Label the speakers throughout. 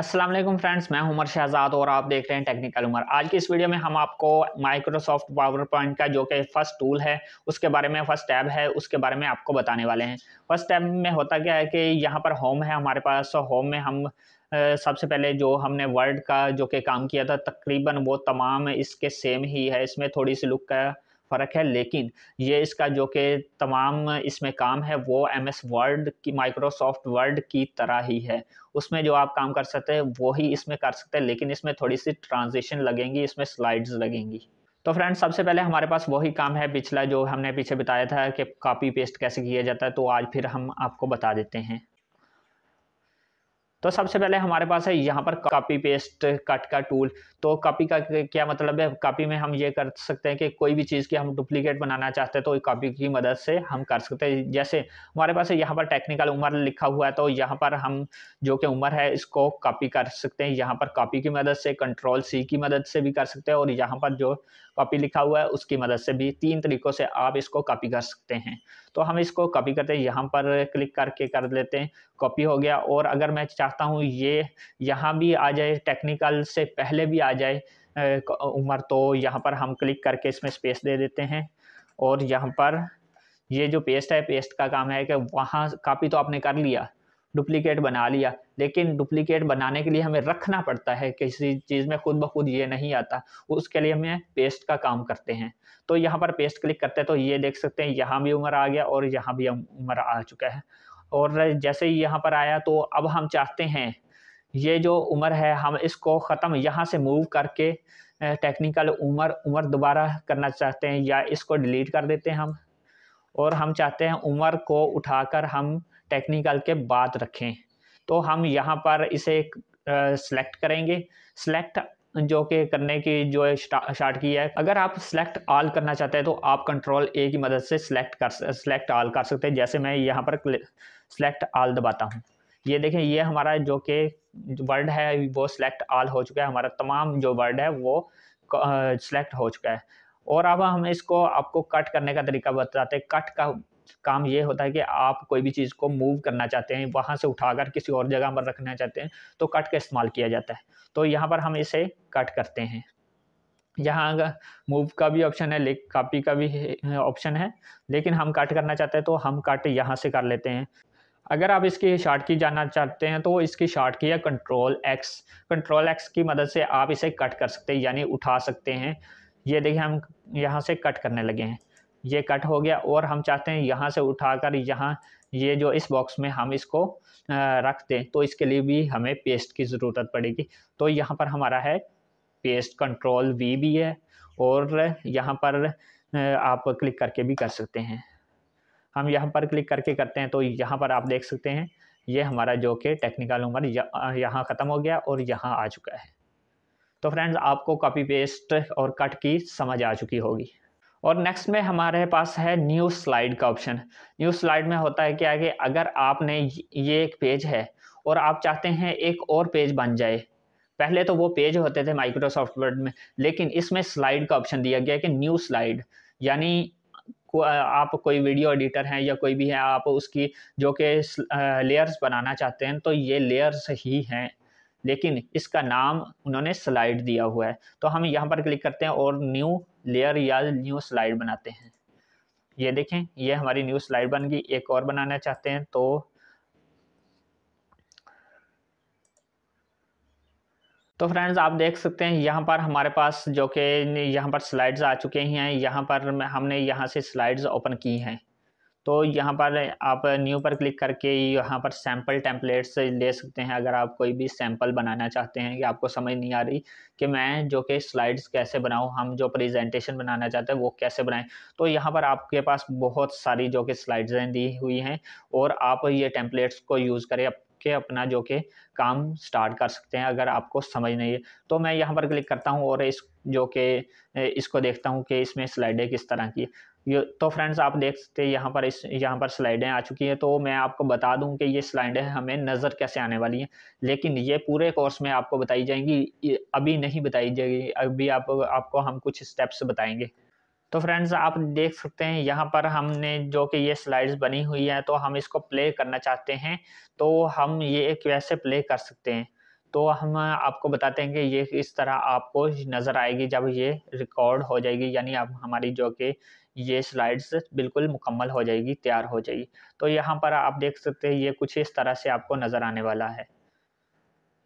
Speaker 1: Aslam friends मैं उमर शहजाद और आप देख रहे हैं टेक्निकल उमर आज की इस वीडियो में हम आपको माइक्रोसॉफ्ट पावर पॉइंट का जो कि फर्स्ट टूल है उसके बारे में फर्स्ट टैब है उसके बारे में आपको बताने वाले हैं फर्स्ट टैब में होता क्या है कि यहाँ पर होम है हमारे पास तो होम में हम सबसे पहले जो हमने वर्ड का जो कि काम किया था तकरीबन वो तमाम इसके सेम ही है इसमें थोड़ी सी लुक का फ़र्क है लेकिन ये इसका जो कि तमाम इसमें काम है वो एम एस वर्ड की माइक्रोसॉफ्ट वर्ड की तरह ही है उसमें जो आप काम कर सकते हैं वो ही इसमें कर सकते हैं लेकिन इसमें थोड़ी सी ट्रांजिशन लगेंगी इसमें स्लाइड्स लगेंगी तो फ्रेंड्स सबसे पहले हमारे पास वही काम है पिछला जो हमने पीछे बताया था कि कॉपी पेस्ट कैसे किया जाता है तो आज फिर हम आपको बता देते हैं तो सबसे पहले हमारे पास है यहाँ पर कॉपी पेस्ट कट का टूल तो कॉपी का क्या मतलब है कॉपी में हम ये कर सकते हैं कि कोई भी चीज़ की हम डुप्लीकेट बनाना चाहते हैं तो कॉपी की मदद से हम कर सकते हैं जैसे हमारे पास यहाँ पर टेक्निकल उम्र लिखा हुआ है तो यहाँ पर हम जो कि उम्र है इसको कॉपी कर सकते हैं यहाँ पर कॉपी की मदद से कंट्रोल सी की मदद से भी कर सकते हैं और यहाँ पर जो कॉपी लिखा हुआ है उसकी मदद से भी तीन तरीक़ों से आप इसको कॉपी कर सकते हैं तो हम इसको कॉपी करते हैं यहाँ पर क्लिक करके कर लेते हैं कॉपी हो गया और अगर मैं चाहता हूँ ये यहाँ भी आ जाए टेक्निकल से पहले भी आ जाए उम्र तो यहाँ पर हम क्लिक करके इसमें स्पेस दे देते हैं और यहाँ पर ये जो पेस्ट है पेस्ट का काम है कि वहाँ कापी तो आपने कर लिया डुप्लीकेट बना लिया लेकिन डुप्लीकेट बनाने के लिए हमें रखना पड़ता है किसी चीज़ में खुद ब खुद ये नहीं आता उसके लिए हमें पेस्ट का काम करते हैं तो यहाँ पर पेस्ट क्लिक करते हैं तो ये देख सकते हैं यहाँ भी उम्र आ गया और यहाँ भी उम्र आ चुका है और जैसे ही यहाँ पर आया तो अब हम चाहते हैं ये जो उम्र है हम इसको ख़त्म यहाँ से मूव करके टेक्निकल उम्र उम्र दोबारा करना चाहते हैं या इसको डिलीट कर देते हैं हम और हम चाहते हैं उम्र को उठाकर हम टेक्निकल के बाद रखें तो हम यहाँ पर इसे सेलेक्ट करेंगे सेलेक्ट जो कि करने की जो स्टार्ट की है अगर आप सेलेक्ट आल करना चाहते हैं तो आप कंट्रोल ए की मदद से सेलेक्ट कर सेलेक्ट आल कर सकते हैं जैसे मैं यहाँ पर सेलेक्ट आल दबाता हूँ ये देखें ये हमारा जो कि वर्ड है वो सेलेक्ट आल हो चुका है हमारा तमाम जो वर्ड है वो सेलेक्ट हो चुका है और अब हम इसको आपको कट करने का तरीका बताते हैं कट का काम ये होता है कि आप कोई भी चीज़ को मूव करना चाहते हैं वहाँ से उठाकर किसी और जगह पर रखना चाहते हैं तो कट का इस्तेमाल किया जाता है तो यहाँ पर हम इसे कट करते हैं यहाँ अगर मूव का भी ऑप्शन है ले कापी का भी ऑप्शन है लेकिन हम कट करना चाहते हैं तो हम कट यहाँ से कर लेते हैं अगर आप इसकी शार्ट की जानना चाहते हैं तो इसकी शार्ट की या कंट्रोल एक्स कंट्रोल एक्स की मदद से आप इसे कट कर सकते हैं यानी उठा सकते हैं ये देखिए हम यहाँ से कट करने लगे हैं ये कट हो गया और हम चाहते हैं यहाँ से उठाकर यहाँ ये जो इस बॉक्स में हम इसको रख दें तो इसके लिए भी हमें पेस्ट की ज़रूरत पड़ेगी तो यहाँ पर हमारा है पेस्ट कंट्रोल वी भी है और यहाँ पर आप क्लिक करके भी कर सकते हैं हम यहाँ पर क्लिक करके करते हैं तो यहाँ पर आप देख सकते हैं ये हमारा जो कि टेक्निकल उम्र यहाँ ख़त्म हो गया और यहाँ आ चुका है तो फ्रेंड्स आपको कॉपी पेस्ट और कट की समझ आ चुकी होगी और नेक्स्ट में हमारे पास है न्यू स्लाइड का ऑप्शन न्यू स्लाइड में होता है क्या कि अगर आपने ये एक पेज है और आप चाहते हैं एक और पेज बन जाए पहले तो वो पेज होते थे माइक्रोसॉफ्ट वर्ड में लेकिन इसमें स्लाइड का ऑप्शन दिया गया है कि न्यू स्लाइड यानी को, आप कोई वीडियो एडिटर हैं या कोई भी है आप उसकी जो कि लेयर्स बनाना चाहते हैं तो ये लेयर्स ही हैं लेकिन इसका नाम उन्होंने स्लाइड दिया हुआ है तो हम यहाँ पर क्लिक करते हैं और न्यू लेयर या न्यू स्लाइड बनाते हैं ये देखें ये हमारी न्यू स्लाइड बन गई एक और बनाना चाहते हैं तो तो फ्रेंड्स आप देख सकते हैं यहाँ पर हमारे पास जो कि यहाँ पर स्लाइड्स आ चुके हैं यहाँ पर हमने यहाँ से स्लाइड्स ओपन की हैं तो यहाँ पर आप न्यू पर क्लिक करके यहाँ पर सैम्पल टेम्पलेट्स ले सकते हैं अगर आप कोई भी सैम्पल बनाना चाहते हैं कि आपको समझ नहीं आ रही कि मैं जो कि स्लाइड्स कैसे बनाऊँ हम जो प्रेजेंटेशन बनाना चाहते हैं वो कैसे बनाएं तो यहाँ पर आपके पास बहुत सारी जो कि स्लाइड्स दी हुई हैं और आप ये टेम्पलेट्स को यूज़ करें के अपना जो कि काम स्टार्ट कर सकते हैं अगर आपको समझ नहीं है तो मैं यहाँ पर क्लिक करता हूँ और इस जो कि इसको देखता हूँ कि इसमें स्लाइडें किस तरह की ये तो फ्रेंड्स आप देख सकते हैं यहाँ पर इस यहाँ पर स्लाइडें आ चुकी हैं तो मैं आपको बता दूं कि ये स्लाइडें हमें नज़र कैसे आने वाली हैं लेकिन ये पूरे कोर्स में आपको बताई जाएंगी अभी नहीं बताई जाएगी अभी आप, आपको हम कुछ स्टेप्स बताएंगे तो फ्रेंड्स आप देख सकते हैं यहाँ पर हमने जो कि ये स्लाइड्स बनी हुई है तो हम इसको प्ले करना चाहते हैं तो हम ये कैसे प्ले कर सकते हैं तो हम आपको बताते हैं कि ये इस तरह आपको नज़र आएगी जब ये रिकॉर्ड हो जाएगी यानी आप हमारी जो कि ये स्लाइड्स बिल्कुल मुकम्मल हो जाएगी तैयार हो जाएगी तो यहाँ पर आप देख सकते हैं ये कुछ इस तरह से आपको नज़र आने वाला है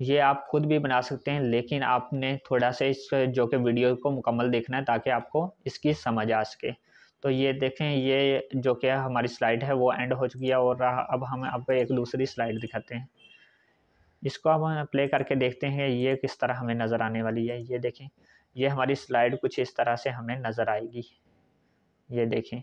Speaker 1: ये आप खुद भी बना सकते हैं लेकिन आपने थोड़ा सा इस जो कि वीडियो को मुकम्मल देखना है ताकि आपको इसकी समझ आ सके तो ये देखें ये जो कि हमारी स्लाइड है वो एंड हो चुकी है और अब हम आपको एक दूसरी स्लाइड दिखाते हैं इसको हम प्ले करके देखते हैं ये किस तरह हमें नज़र आने वाली है ये देखें ये हमारी स्लाइड कुछ इस तरह से हमें नज़र आएगी ये देखें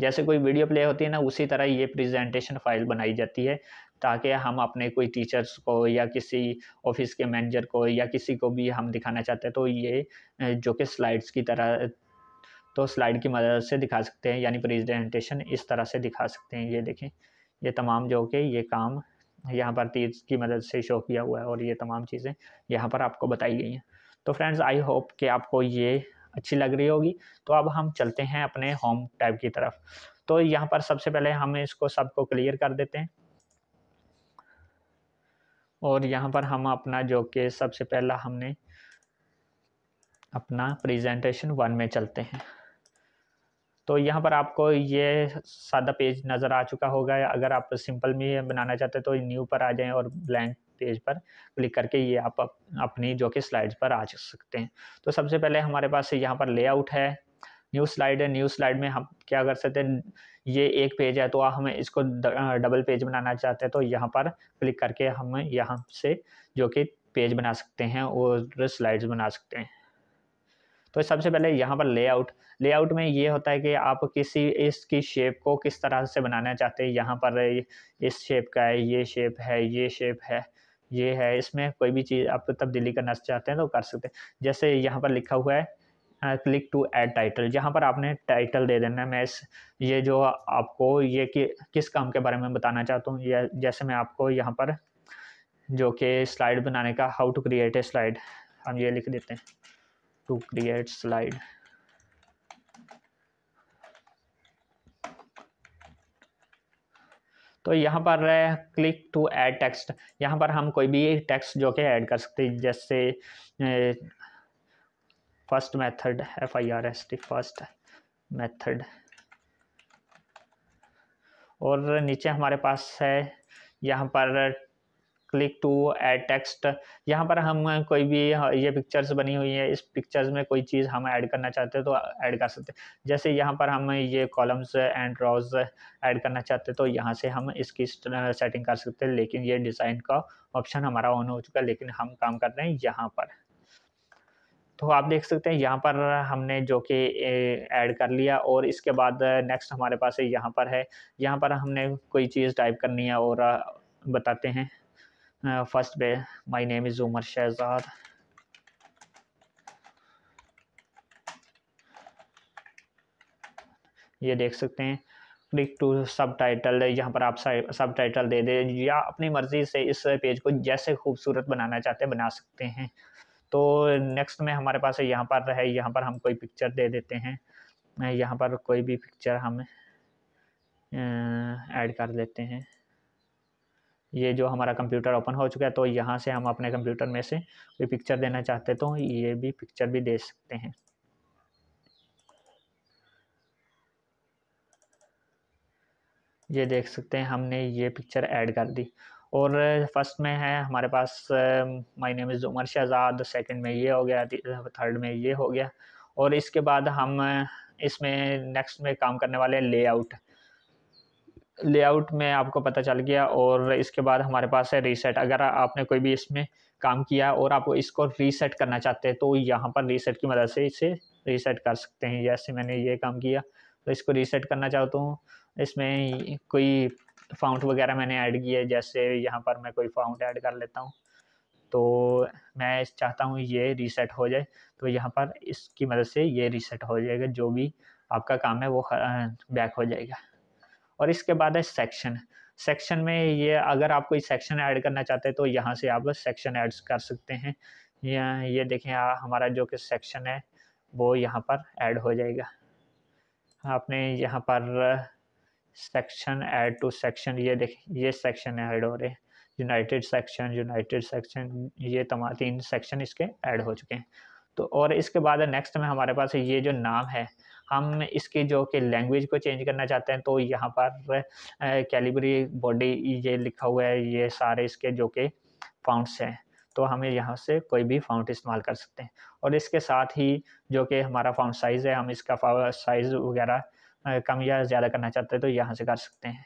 Speaker 1: जैसे कोई वीडियो प्ले होती है ना उसी तरह ये प्रेजेंटेशन फाइल बनाई जाती है ताकि हम अपने कोई टीचर्स को या किसी ऑफिस के मैनेजर को या किसी को भी हम दिखाना चाहते हैं तो ये जो कि स्लाइड्स की तरह तो स्लाइड की मदद से दिखा सकते हैं यानी प्रेजेंटेशन इस तरह से दिखा सकते हैं ये देखें ये तमाम जो कि ये काम यहाँ पर तीज की मदद से शो किया हुआ है और ये तमाम चीज़ें यहाँ पर आपको बताई गई हैं तो फ्रेंड्स आई होप कि आपको ये अच्छी लग रही होगी तो अब हम चलते हैं अपने होम टैब की तरफ तो यहाँ पर सबसे पहले हम इसको सबको क्लियर कर देते हैं और यहाँ पर हम अपना जो कि सबसे पहला हमने अपना प्रेजेंटेशन वन में चलते हैं तो यहाँ पर आपको ये सादा पेज नज़र आ चुका होगा अगर आप सिंपल में बनाना चाहते हैं तो न्यू पर आ जाएं और ब्लैंक पेज पर क्लिक करके ये आप अपनी जो कि स्लाइड्स पर आ सकते हैं तो सबसे पहले हमारे पास यहाँ पर लेआउट है न्यू स्लाइड है न्यू स्लाइड में हम क्या कर सकते हैं ये एक पेज है तो हम इसको डबल पेज बनाना चाहते हैं तो यहाँ पर क्लिक करके हम यहाँ से जो कि पेज बना सकते हैं और स्लाइड्स बना सकते हैं तो सबसे पहले यहाँ पर लेआउट लेआउट में ये होता है कि आप किसी इसकी शेप को किस तरह से बनाना चाहते हैं यहाँ पर इस शेप का है ये शेप है ये शेप है ये है इसमें कोई भी चीज़ आप तब्दीली करना चाहते हैं तो कर सकते हैं जैसे यहाँ पर लिखा हुआ है क्लिक टू ऐड टाइटल यहाँ पर आपने टाइटल दे देना मैं इस ये जो आपको ये कि किस काम के बारे में बताना चाहता हूँ या जैसे मैं आपको यहाँ पर जो कि स्लाइड बनाने का how to create a slide हम ये लिख देते हैं टू क्रिएट स्लाइड तो यहाँ पर क्लिक टू ऐड टेक्स्ट यहाँ पर हम कोई भी टेक्स्ट जो कि ऐड कर सकते हैं जैसे first method F I R S T first method और नीचे हमारे पास है यहाँ पर क्लिक टू एड टेक्स्ट यहाँ पर हम कोई भी ये पिक्चर्स बनी हुई है इस पिक्चर्स में कोई चीज़ हम ऐड करना चाहते हैं तो ऐड कर सकते हैं जैसे यहाँ पर हम ये कॉलम्स एंड रॉज ऐड करना चाहते हैं तो यहाँ से हम इसकी सेटिंग कर सकते हैं लेकिन ये डिज़ाइन का ऑप्शन हमारा ऑन हो चुका है लेकिन हम काम कर रहे हैं यहाँ पर तो आप देख सकते हैं यहाँ पर हमने जो कि ऐड कर लिया और इसके बाद नेक्स्ट हमारे पास यहाँ पर है यहाँ पर हमने कोई चीज़ टाइप करनी है और बताते हैं फर्स्ट पे my name is Umar Shahzad ये देख सकते हैं क्लिक टू सब टाइटल यहाँ पर आप सब टाइटल दे दें या अपनी मर्ज़ी से इस पेज को जैसे खूबसूरत बनाना चाहते हैं बना सकते हैं तो नेक्स्ट में हमारे पास यहाँ पर है यहाँ पर हम कोई पिक्चर दे देते हैं यहाँ पर कोई भी पिक्चर हम ऐड कर देते हैं ये जो हमारा कंप्यूटर ओपन हो चुका है तो यहाँ से हम अपने कंप्यूटर में से कोई पिक्चर देना चाहते तो ये भी पिक्चर भी दे सकते हैं ये देख सकते हैं हमने ये पिक्चर ऐड कर दी और फर्स्ट में है हमारे पास my name is Umar Shahzad second में ये हो गया थर्ड में ये हो गया और इसके बाद हम इसमें नेक्स्ट में काम करने वाले हैं लेआउट लेआउट में आपको पता चल गया और इसके बाद हमारे पास है रीसेट अगर आपने कोई भी इसमें काम किया और आप इसको रीसेट करना चाहते हैं तो यहाँ पर रीसेट की मदद से इसे रीसेट कर सकते हैं जैसे मैंने ये काम किया तो इसको रीसेट करना चाहता हूँ इसमें कोई फाउंट वगैरह मैंने ऐड किया जैसे यहाँ पर मैं कोई फाउंट ऐड कर लेता हूँ तो मैं चाहता हूँ ये रीसेट हो जाए तो यहाँ पर इसकी मदद से ये रीसेट हो जाएगा जो भी आपका काम है वो बैक हाँ, हो जाएगा और इसके बाद है सेक्शन सेक्शन में ये अगर आप कोई सेक्शन ऐड करना चाहते हैं तो यहाँ से आप सेक्शन ऐड कर सकते हैं यहाँ ये देखें आ, हमारा जो कि सेक्शन है वो यहाँ पर ऐड हो जाएगा आपने यहाँ पर सेक्शन ऐड टू सेक्शन ये देख ये सेक्शन ऐड हो रहे हैं यूनाइटेड सेक्शन यूनाइटेड सेक्शन ये तमाम तीन सेक्शन इसके ऐड हो चुके हैं तो और इसके बाद नेक्स्ट में हमारे पास ये जो नाम है हम इसकी जो कि लैंग्वेज को चेंज करना चाहते हैं तो यहाँ पर कैलिबरी बॉडी ये लिखा हुआ है ये सारे इसके जो कि फाउंट्स हैं तो हम यहाँ से कोई भी फाउंट इस्तेमाल कर सकते हैं और इसके साथ ही जो कि हमारा फाउंट साइज़ है हम इसका साइज़ वगैरह कम या ज़्यादा करना चाहते हैं तो यहाँ से कर सकते हैं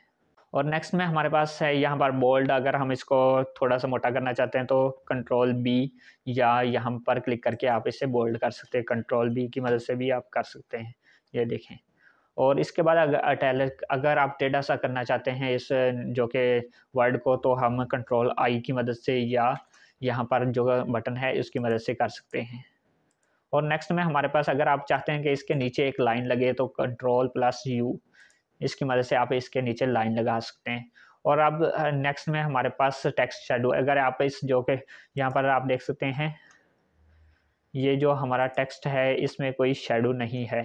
Speaker 1: और नेक्स्ट में हमारे पास है यहाँ पर बोल्ड अगर हम इसको थोड़ा सा मोटा करना चाहते हैं तो कंट्रोल बी या यहाँ पर क्लिक करके आप इसे बोल्ड कर सकते हैं कंट्रोल बी की मदद से भी आप कर सकते हैं ये देखें और इसके बाद अगर अटैल अगर आप टेढ़ा सा करना चाहते हैं इस जो कि वर्ड को तो हम कंट्रोल आई की मदद से या यहाँ पर जो बटन है उसकी मदद से कर सकते हैं और नेक्स्ट में हमारे पास अगर आप चाहते हैं कि इसके नीचे एक लाइन लगे तो कंट्रोल प्लस यू इसकी मदद से आप इसके नीचे लाइन लगा सकते हैं और अब नेक्स्ट में हमारे पास टेक्स्ट शेडो अगर आप इस जो कि यहाँ पर आप देख सकते हैं ये जो हमारा टेक्स्ट है इसमें कोई शेडो नहीं है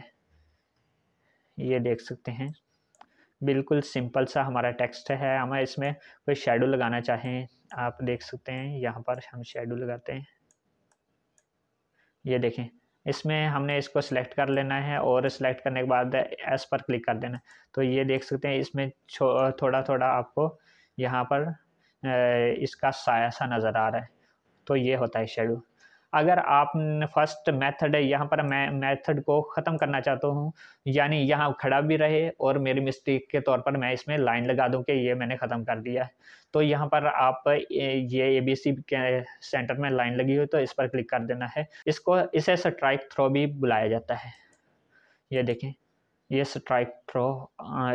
Speaker 1: ये देख सकते हैं बिल्कुल सिंपल सा हमारा टेक्स्ट है हम इसमें कोई शेडू लगाना चाहें आप देख सकते हैं यहाँ पर हम शेडू लगाते हैं ये देखें इसमें हमने इसको सिलेक्ट कर लेना है और सिलेक्ट करने के बाद एस पर क्लिक कर देना तो ये देख सकते हैं इसमें थोड़ा थोड़ा आपको यहाँ पर इसका साया सा नज़र आ रहा है तो ये होता है शेडू अगर आप फर्स्ट मेथड है यहाँ पर मैं मेथड को ख़त्म करना चाहता हूँ यानी यहाँ खड़ा भी रहे और मेरी मिस्टेक के तौर पर मैं इसमें लाइन लगा दूँ कि ये मैंने ख़त्म कर दिया है तो यहाँ पर आप ये ए बी सी के सेंटर में लाइन लगी हुई तो इस पर क्लिक कर देना है इसको इसे स्ट्राइक थ्रो भी बुलाया जाता है ये देखें ये स्ट्राइक थ्रो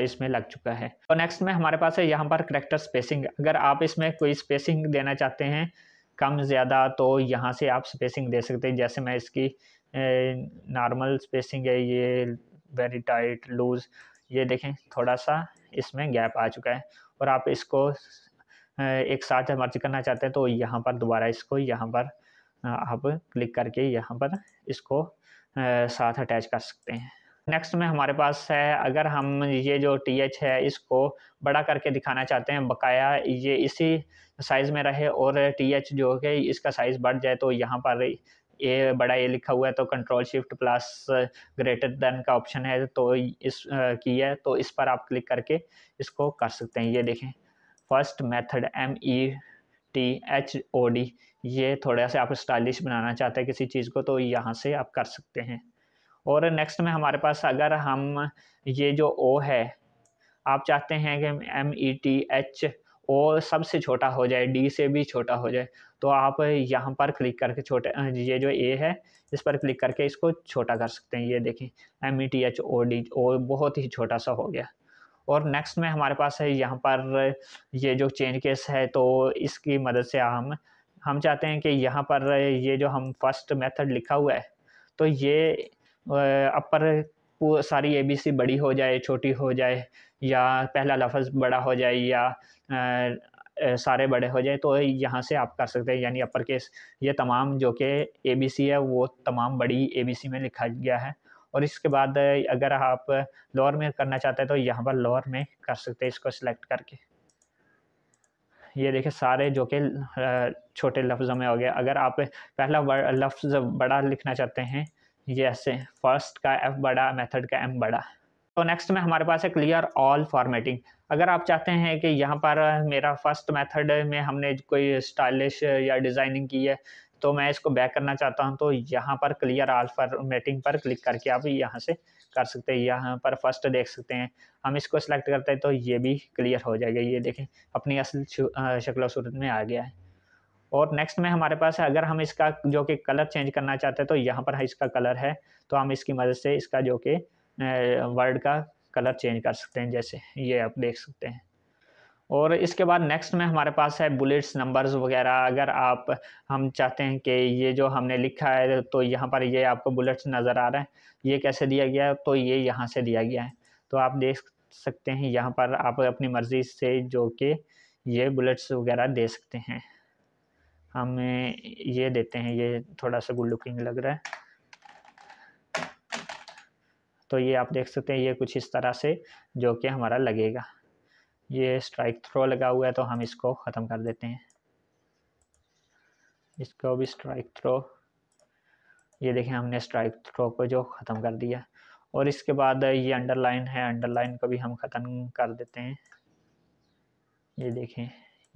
Speaker 1: इसमें लग चुका है और तो नेक्स्ट में हमारे पास है यहाँ पर करेक्टर स्पेसिंग अगर आप इसमें कोई स्पेसिंग देना चाहते हैं कम ज़्यादा तो यहाँ से आप स्पेसिंग दे सकते हैं जैसे मैं इसकी नॉर्मल स्पेसिंग है ये वेरी टाइट लूज़ ये देखें थोड़ा सा इसमें गैप आ चुका है और आप इसको एक साथ मर्ज करना चाहते हैं तो यहाँ पर दोबारा इसको यहाँ पर आप क्लिक करके यहाँ पर इसको साथ अटैच कर सकते हैं नेक्स्ट में हमारे पास है अगर हम ये जो टी एच है इसको बड़ा करके दिखाना चाहते हैं बकाया ये इसी साइज़ में रहे और टी एच जो है इसका साइज़ बढ़ जाए तो यहाँ पर ए बड़ा ए लिखा हुआ है तो control shift plus greater than का ऑप्शन है तो इस की है तो इस पर आप क्लिक करके इसको कर सकते हैं ये देखें first method M E T H O D ये थोड़ा सा आप स्टाइलिश बनाना चाहते हैं किसी चीज़ को तो यहाँ से आप कर सकते हैं और नेक्स्ट में हमारे पास अगर हम ये जो ओ है आप चाहते हैं कि M E T H O सबसे छोटा हो जाए डी से भी छोटा हो जाए तो आप यहाँ पर क्लिक करके छोटे ये जो ए है इस पर क्लिक करके इसको छोटा कर सकते हैं ये देखें M E T H O D ओ बहुत ही छोटा सा हो गया और नेक्स्ट में हमारे पास है यहाँ पर ये जो चेंज केस है तो इसकी मदद से हम हम चाहते हैं कि यहाँ पर ये जो हम फर्स्ट मेथड लिखा हुआ है तो ये अपर सारी ए बी सी बड़ी हो जाए छोटी हो जाए या पहला लफ्ज़ बड़ा हो जाए या सारे बड़े हो जाए तो यहाँ से आप कर सकते हैं यानी अपर केस ये तमाम जो कि ए बी सी है वो तमाम बड़ी ए बी सी में लिखा गया है और इसके बाद अगर आप लोअर में करना चाहते हैं तो यहाँ पर लोअर में कर सकते हैं इसको सिलेक्ट करके ये देखिए सारे जो कि छोटे लफ्ज़ों में हो गया अगर आप पहला लफ्ज़ बड़ा लिखना चाहते हैं ये ऐसे फर्स्ट का एफ बड़ा मेथड का एम बड़ा तो नेक्स्ट में हमारे पास है क्लियर ऑल फॉर्मेटिंग अगर आप चाहते हैं कि यहाँ पर मेरा फर्स्ट मेथड में हमने कोई स्टाइलिश या डिज़ाइनिंग की है तो मैं इसको बैक करना चाहता हूँ तो यहाँ पर क्लियर ऑल फॉर्मेटिंग पर क्लिक करके आप यहाँ से कर सकते हैं यहाँ पर फर्स्ट देख सकते हैं हम इसको सिलेक्ट करते हैं तो ये भी क्लियर हो जाएगा ये देखें अपनी असल शक्ल सूरत में आ गया है और नेक्स्ट में हमारे पास है अगर हम इसका जो कि कलर चेंज करना चाहते हैं तो यहाँ पर हाँ इसका कलर है तो हम इसकी मदद से इसका जो कि वर्ड का कलर चेंज कर सकते हैं जैसे ये आप देख सकते हैं और इसके बाद नेक्स्ट में हमारे पास है बुलेट्स नंबर्स वगैरह अगर आप हम चाहते हैं कि ये जो हमने लिखा है तो यहाँ पर ये आपको बुलेट्स नज़र आ रहे हैं ये कैसे दिया गया है तो ये यहाँ से दिया गया है तो आप देख सकते हैं यहाँ पर आप अपनी मर्ज़ी से जो कि ये बुलेट्स वगैरह दे सकते हैं हम ये देते हैं ये थोड़ा सा गुड लुकिंग लग रहा है तो ये आप देख सकते हैं ये कुछ इस तरह से जो कि हमारा लगेगा ये स्ट्राइक थ्रो लगा हुआ है तो हम इसको ख़त्म कर देते हैं इसको भी स्ट्राइक थ्रो ये देखें हमने स्ट्राइक थ्रो को जो ख़त्म कर दिया और इसके बाद ये अंडरलाइन है अंडरलाइन को भी हम ख़त्म कर देते हैं ये देखें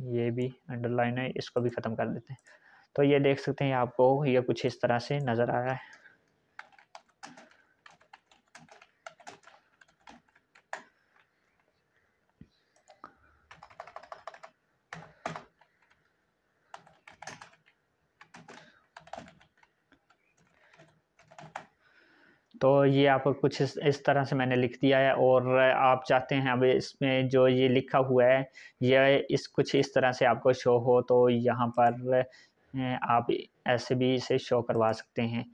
Speaker 1: ये भी अंडरलाइन है इसको भी ख़त्म कर देते हैं तो ये देख सकते हैं आपको ये कुछ इस तरह से नज़र आ रहा है तो ये आप कुछ इस, इस तरह से मैंने लिख दिया है और आप चाहते हैं अब इसमें जो ये लिखा हुआ है यह इस कुछ इस तरह से आपको शो हो तो यहाँ पर अं, आप ऐसे भी इसे शो करवा सकते हैं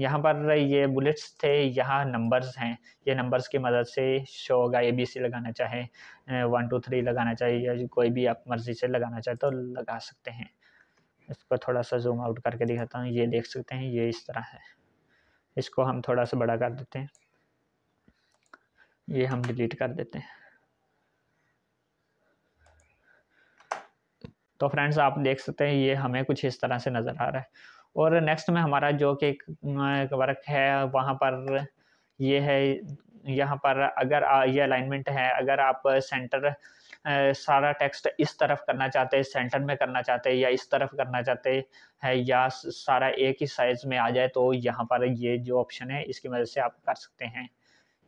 Speaker 1: यहाँ पर ये बुलेट्स थे यहाँ नंबर्स हैं ये नंबर्स की मदद से शो होगा ए बी सी लगाना चाहे वन टू थ्री लगाना चाहे या कोई भी आप मर्ज़ी से लगाना चाहे तो लगा सकते हैं इसको थोड़ा सा जूम आउट करके दिखाता हूँ ये देख सकते हैं ये इस तरह है इसको हम थोड़ा सा बड़ा कर देते हैं ये हम डिलीट कर देते हैं तो फ्रेंड्स आप देख सकते हैं ये हमें कुछ इस तरह से नज़र आ रहा है और नेक्स्ट में हमारा जो कि वर्क है वहाँ पर ये है यहाँ पर अगर ये अलाइनमेंट है अगर आप सेंटर सारा टेक्स्ट इस तरफ करना चाहते हैं सेंटर में करना चाहते हैं या इस तरफ करना चाहते हैं या सारा एक ही साइज़ में आ जाए तो यहाँ पर ये जो ऑप्शन है इसकी मदद से आप कर सकते हैं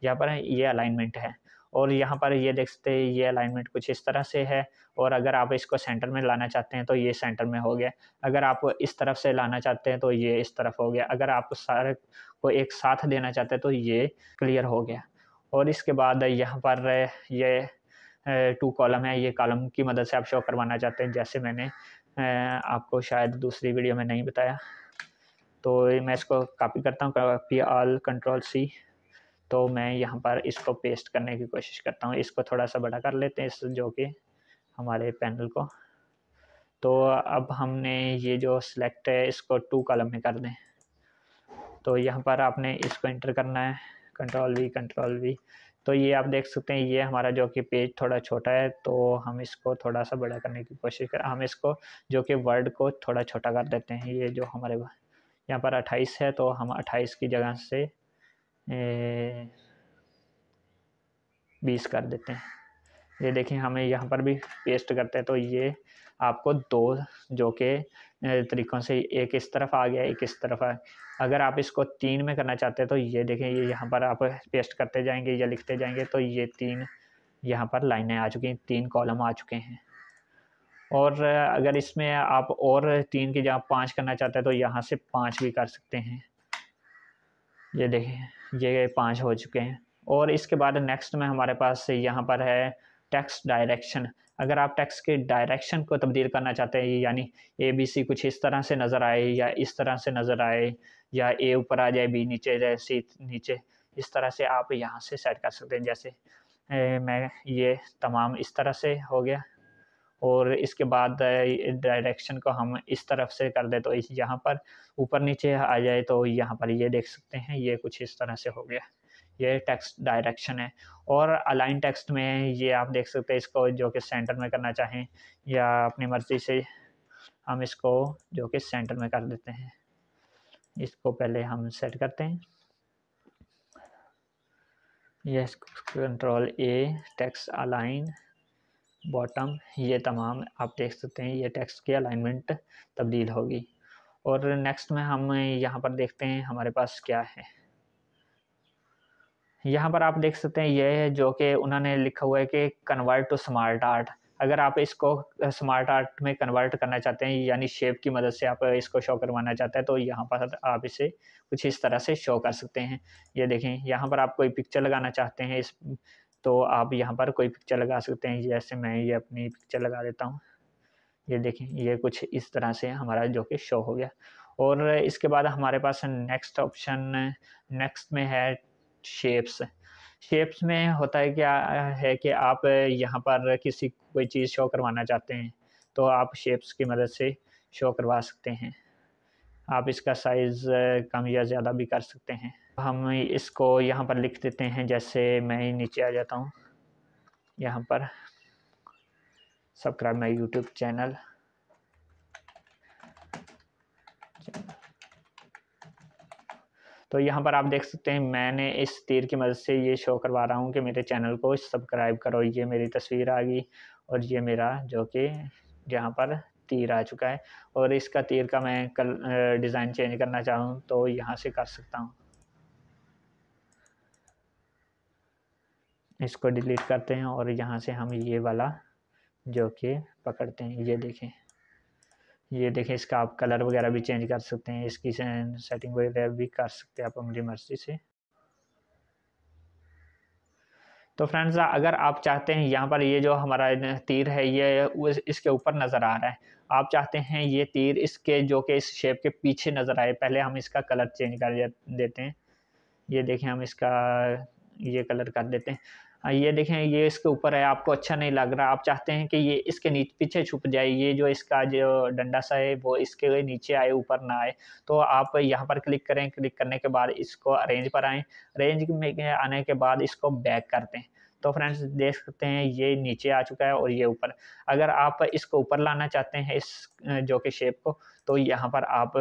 Speaker 1: यहाँ पर ये अलाइनमेंट है और यहाँ पर ये देख सकते हैं ये अलाइनमेंट कुछ इस तरह से है और अगर आप इसको सेंटर में लाना चाहते हैं तो ये सेंटर में हो गया अगर आप इस तरफ से लाना चाहते हैं तो ये इस तरफ हो गया अगर आप सारे को एक साथ देना चाहते हैं तो ये क्लियर हो गया और इसके बाद यहाँ पर ये टू कॉलम है ये कॉलम की मदद से आप शो करवाना चाहते हैं जैसे मैंने आपको शायद दूसरी वीडियो में नहीं बताया तो मैं इसको कॉपी करता हूँ कॉपी ऑल कंट्रोल सी तो मैं यहाँ पर इसको पेस्ट करने की कोशिश करता हूँ इसको थोड़ा सा बड़ा कर लेते हैं इस जो कि हमारे पैनल को तो अब हमने ये जो सिलेक्ट है इसको टू कॉलम में कर दें तो यहाँ पर आपने इसको इंटर करना है कंट्रोल वी कंट्रोल वी तो ये आप देख सकते हैं ये हमारा जो कि पेज थोड़ा छोटा है तो हम इसको थोड़ा सा बड़ा करने की कोशिश करें हम इसको जो कि वर्ड को थोड़ा छोटा कर देते हैं ये जो हमारे यहाँ पर अट्ठाईस है तो हम अट्ठाईस की जगह से बीस कर देते हैं ये देखें हमें यहाँ पर भी पेस्ट करते हैं तो ये आपको दो जो के तरीक़ों से एक इस तरफ आ गया एक इस तरफ आ अगर आप इसको तीन में करना चाहते हैं तो ये देखें ये यहाँ पर आप पेस्ट करते जाएंगे या लिखते जाएंगे तो ये तीन यहाँ पर लाइनें आ चुकी हैं तीन कॉलम आ चुके हैं और अगर इसमें आप और तीन की जहाँ पाँच करना चाहते हैं तो यहाँ से पाँच भी कर सकते हैं ये देखें ये पाँच हो चुके हैं और इसके बाद नेक्स्ट में हमारे पास यहाँ पर है टैक्स डायरेक्शन अगर आप टैक्स के डायरेक्शन को तब्दील करना चाहते हैं यानी ए बी सी कुछ इस तरह से नज़र आए या इस तरह से नज़र आए या ए ऊपर आ जाए बी नीचे जाए सी नीचे इस तरह से आप यहाँ से सेट कर सकते हैं जैसे ए, मैं ये तमाम इस तरह से हो गया और इसके बाद डायरेक्शन को हम इस तरफ से कर दे तो इस यहाँ पर ऊपर नीचे आ जाए तो यहाँ पर ये देख सकते हैं ये कुछ इस तरह से हो गया ये टेक्स्ट डायरेक्शन है और अलाइन टेक्स्ट में ये आप देख सकते हैं इसको जो कि सेंटर में करना चाहें या अपनी मर्ज़ी से हम इसको जो कि सेंटर में कर देते हैं इसको पहले हम सेट करते हैं ये control A text align bottom ये तमाम आप देख सकते हैं ये टेक्स्ट की अलाइनमेंट तब्दील होगी और नेक्स्ट में हम यहाँ पर देखते हैं हमारे पास क्या है यहाँ पर आप देख सकते हैं ये है जो कि उन्होंने लिखा हुआ है कि कन्वर्ट टू स्मार्ट आर्ट अगर आप इसको स्मार्ट आर्ट में कन्वर्ट करना चाहते हैं यानी शेप की मदद से आप इसको शो करवाना चाहते हैं तो यहाँ पर आप इसे कुछ इस तरह से शो कर सकते हैं ये देखें यहाँ पर आप कोई पिक्चर लगाना चाहते हैं इस तो आप यहाँ पर कोई पिक्चर लगा सकते हैं जैसे मैं ये अपनी पिक्चर लगा देता हूँ ये देखें ये कुछ इस तरह से हमारा जो कि शो हो गया और इसके बाद हमारे पास नेक्स्ट ऑप्शन नेक्स्ट में है शेप्स शेप्स में होता है क्या है कि आप यहाँ पर किसी कोई चीज़ शो करवाना चाहते हैं तो आप शेप्स की मदद से शो करवा सकते हैं आप इसका साइज़ कम या ज़्यादा भी कर सकते हैं हम इसको यहाँ पर लिख देते हैं जैसे मैं नीचे आ जाता हूँ यहाँ पर सब्सक्राइब माई यूट्यूब चैनल तो यहाँ पर आप देख सकते हैं मैंने इस तीर की मदद से ये शो करवा रहा हूँ कि मेरे चैनल को सब्सक्राइब करो ये मेरी तस्वीर आ गई और ये मेरा जो कि यहाँ पर तीर आ चुका है और इसका तीर का मैं कल डिज़ाइन चेंज करना चाहूँ तो यहाँ से कर सकता हूँ इसको डिलीट करते हैं और यहाँ से हम ये वाला जो कि पकड़ते हैं ये देखें ये देखें इसका आप कलर वगैरह भी चेंज कर सकते हैं इसकी सेटिंग वगैरह भी कर सकते हैं आप अपनी मर्जी से तो फ्रेंड्स अगर आप चाहते हैं यहाँ पर ये जो हमारा तीर है ये इसके ऊपर नज़र आ रहा है आप चाहते हैं ये तीर इसके जो कि इस शेप के पीछे नज़र आए पहले हम इसका कलर चेंज कर देते हैं ये देखें हम इसका ये कलर कर देते हैं ये देखें ये इसके ऊपर है आपको अच्छा नहीं लग रहा आप चाहते हैं कि ये इसके नीचे पीछे छुप जाए ये जो इसका जो डंडा सा है वो इसके नीचे आए ऊपर ना आए तो आप यहाँ पर क्लिक करें क्लिक करने के बाद इसको अरेंज पर आएँ अरेंज में आने के बाद इसको बैक करते हैं तो फ्रेंड्स देख सकते हैं ये नीचे आ चुका है और ये ऊपर अगर आप इसको ऊपर लाना चाहते हैं इस जो कि शेप को तो यहाँ पर आप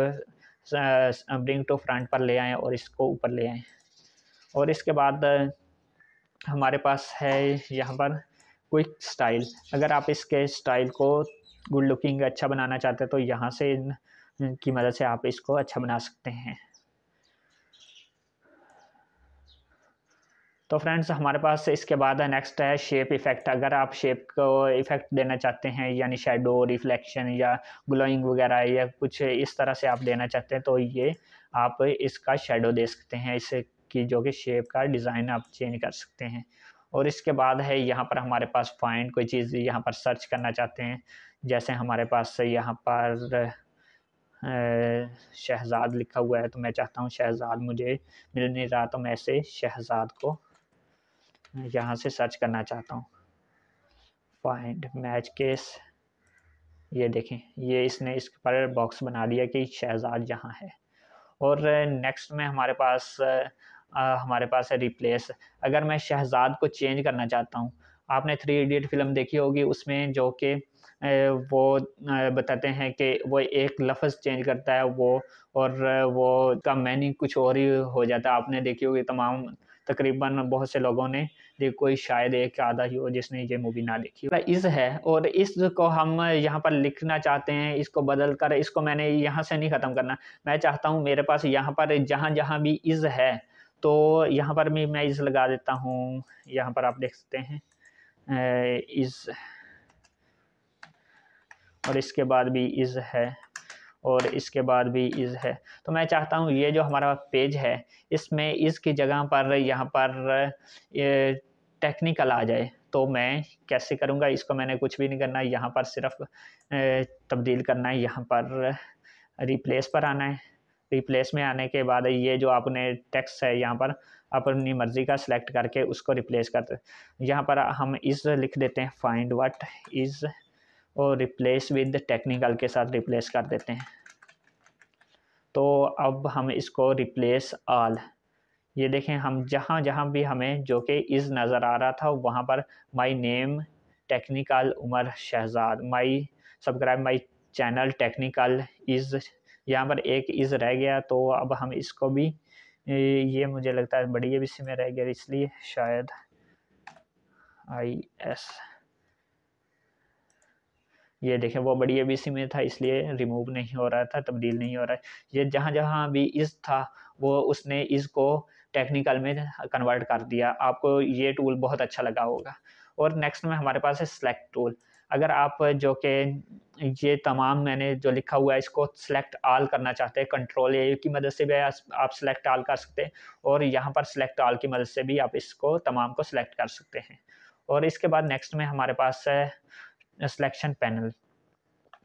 Speaker 1: ब्रिंग टू फ्रंट पर ले आएँ और इसको ऊपर ले आएँ और इसके बाद हमारे पास है यहाँ पर क्विक स्टाइल अगर आप इसके स्टाइल को गुड लुकिंग अच्छा बनाना चाहते हैं तो यहाँ से इन की मदद से आप इसको अच्छा बना सकते हैं तो फ्रेंड्स हमारे पास इसके बाद नेक्स्ट है शेप इफ़ेक्ट अगर आप शेप को इफ़ेक्ट देना चाहते हैं यानी शेडो रिफ्लेक्शन या ग्लोइंग वगैरह या कुछ इस तरह से आप देना चाहते हैं तो ये आप इसका शेडो दे सकते हैं इसे की जो कि शेप का डिज़ाइन आप चेंज कर सकते हैं और इसके बाद है यहाँ पर हमारे पास फाइंड कोई चीज़ यहाँ पर सर्च करना चाहते हैं जैसे हमारे पास यहाँ पर शहजाद लिखा हुआ है तो मैं चाहता हूँ शहजाद मुझे मिल नहीं रहा तो मैं ऐसे शहजाद को यहाँ से सर्च करना चाहता हूँ फाइंड मैच केस ये देखें ये इसने इस पर बॉक्स बना दिया कि शहजाद यहाँ है और नेक्स्ट में हमारे पास हमारे पास है रिप्लेस अगर मैं शहजाद को चेंज करना चाहता हूँ आपने थ्री इडियट फिल्म देखी होगी उसमें जो कि वो बताते हैं कि वो एक लफ्ज़ चेंज करता है वो और वो का मैनी कुछ और ही हो जाता है आपने देखी होगी तमाम तकरीबन बहुत से लोगों ने ये कोई शायद एक आधा ही हो जिसने ये मूवी ना देखी इस है और इस को हम यहाँ पर लिखना चाहते हैं इसको बदल कर इसको मैंने यहाँ से नहीं ख़त्म करना मैं चाहता हूँ मेरे पास यहाँ पर जहाँ जहाँ भी इज़ है तो यहाँ पर भी मैं इस लगा देता हूँ यहाँ पर आप देख सकते हैं इस और इसके बाद भी इज़ है और इसके बाद भी इज़ है तो मैं चाहता हूँ ये जो हमारा पेज है इसमें इज़ की जगह पर यहाँ पर टेक्निकल आ जाए तो मैं कैसे करूँगा इसको मैंने कुछ भी नहीं करना है यहाँ पर सिर्फ तब्दील करना है यहाँ पर रिप्लेस पर आना है रिप्लेस में आने के बाद ये जो आपने टेक्स्ट है यहाँ पर आप अपनी मर्ज़ी का सिलेक्ट करके उसको रिप्लेस कर यहाँ पर हम इस लिख देते हैं फाइंड वट इज़ और रिप्लेस विद टेक्निकल के साथ रिप्लेस कर देते हैं तो अब हम इसको रिप्लेस आल ये देखें हम जहाँ जहाँ भी हमें जो कि इज़ नज़र आ रहा था वहाँ पर my name technical Umar Shahzad my subscribe my channel technical is यहाँ पर एक इज रह गया तो अब हम इसको भी ये मुझे लगता है बड़ी एबीसी में रह गया इसलिए शायद आई एस ये देखें वो बड़ी इसी में था इसलिए रिमूव नहीं हो रहा था तब्दील नहीं हो रहा है ये जहाँ जहाँ भी इस था वो उसने इसको टेक्निकल में कन्वर्ट कर दिया आपको ये टूल बहुत अच्छा लगा होगा और नेक्स्ट में हमारे पास है सिलेक्ट टूल अगर आप जो कि ये तमाम मैंने जो लिखा हुआ है इसको सेलेक्ट आल करना चाहते हैं कंट्रोल ए की मदद से भी आप सेलेक्ट आल कर सकते हैं और यहाँ पर सेलेक्ट आल की मदद से भी आप इसको तमाम को सिलेक्ट कर सकते हैं और इसके बाद नेक्स्ट में हमारे पास है सिलेक्शन पैनल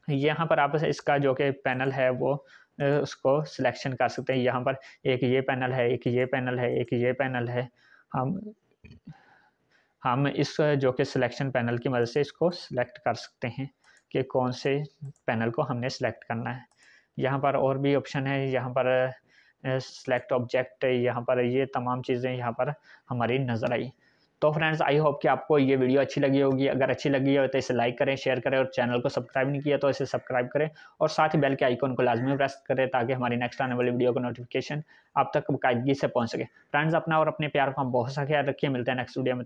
Speaker 1: यहाँ पर आप इसका जो कि पैनल है वो उसको सिलेक्शन कर सकते हैं यहाँ पर एक ये पैनल है एक ये पैनल है एक ये पैनल है हम हम इस जो कि सिलेक्शन पैनल की मदद से इसको सिलेक्ट कर सकते हैं कि कौन से पैनल को हमने सेलेक्ट करना है यहाँ पर और भी ऑप्शन है यहाँ पर सेलेक्ट ऑब्जेक्ट यहाँ पर ये तमाम चीज़ें यहाँ पर हमारी नज़र आई तो फ्रेंड्स आई होप कि आपको ये वीडियो अच्छी लगी होगी अगर अच्छी लगी हो तो इसे लाइक करें शेयर करें और चैनल को सब्सक्राइब नहीं किया तो इसे सब्सक्राइब करें और साथ ही बेल के आइकॉन को लाजमी प्रेस करें ताकि हमारी नेक्स्ट आने वाली वीडियो का नोटिफिकेशन आप तक बाकायदगी से पहुँच सके फ्रेंड्स अपना और अपने प्यार को हम बहुत सा ख्याल रखिए मिलते हैं नेक्स्ट वीडियो में